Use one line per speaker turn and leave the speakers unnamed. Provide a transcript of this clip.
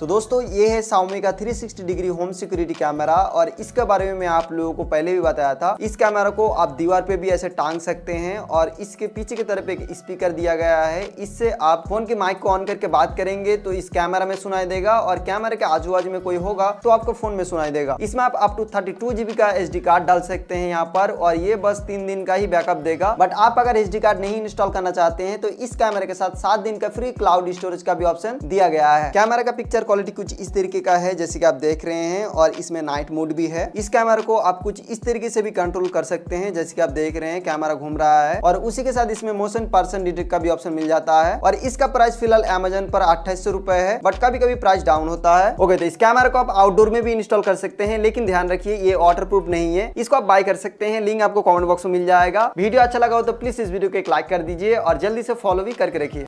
तो दोस्तों ये है साउमी का 360 डिग्री होम सिक्योरिटी कैमरा और इसके बारे में मैं आप लोगों को पहले भी बताया था इस कैमरा को आप दीवार पे भी ऐसे टांग सकते हैं और इसके पीछे की तरफ एक स्पीकर दिया गया है इससे आप फोन के माइक को ऑन करके बात करेंगे तो इस कैमरा में सुनाई देगा और कैमरा के आजू बाजू में कोई होगा तो आपको फोन में सुनाई देगा इसमें आप अप टू थर्टी का एच कार्ड डाल सकते हैं यहाँ पर और ये बस तीन दिन का ही बैकअप देगा बट आप अगर एच कार्ड नहीं इंस्टॉल करना चाहते हैं तो इस कैमरे के साथ सात दिन का फ्री क्लाउड स्टोरेज का भी ऑप्शन दिया गया है कैमरा का पिक्चर क्वालिटी कुछ इस तरीके का है जैसे कि आप देख रहे हैं और इसमें नाइट मोड भी है इस कैमरा को आप कुछ इस तरीके से भी कंट्रोल कर सकते हैं जैसे कि आप देख रहे हैं कैमरा घूम रहा है और उसी के साथ इसमें मोशन पर्सन डिटेक्ट का भी ऑप्शन मिल जाता है और इसका प्राइस फिलहाल अमेजन पर अट्ठाईस सौ है बट कभी कभी प्राइस डाउन होता है ओके तो इस कैमरा को आप आउटडोर में भी इंस्टॉल कर सकते हैं लेकिन ध्यान रखिए ये वाटर नहीं है इसको आप बाय कर सकते हैं लिंक आपको कॉमेंट बॉक्स में मिल जाएगा वीडियो अच्छा लगा हो तो प्लीज इस वीडियो को एक लाइक कर दीजिए और जल्दी से फॉलो भी करके रखिए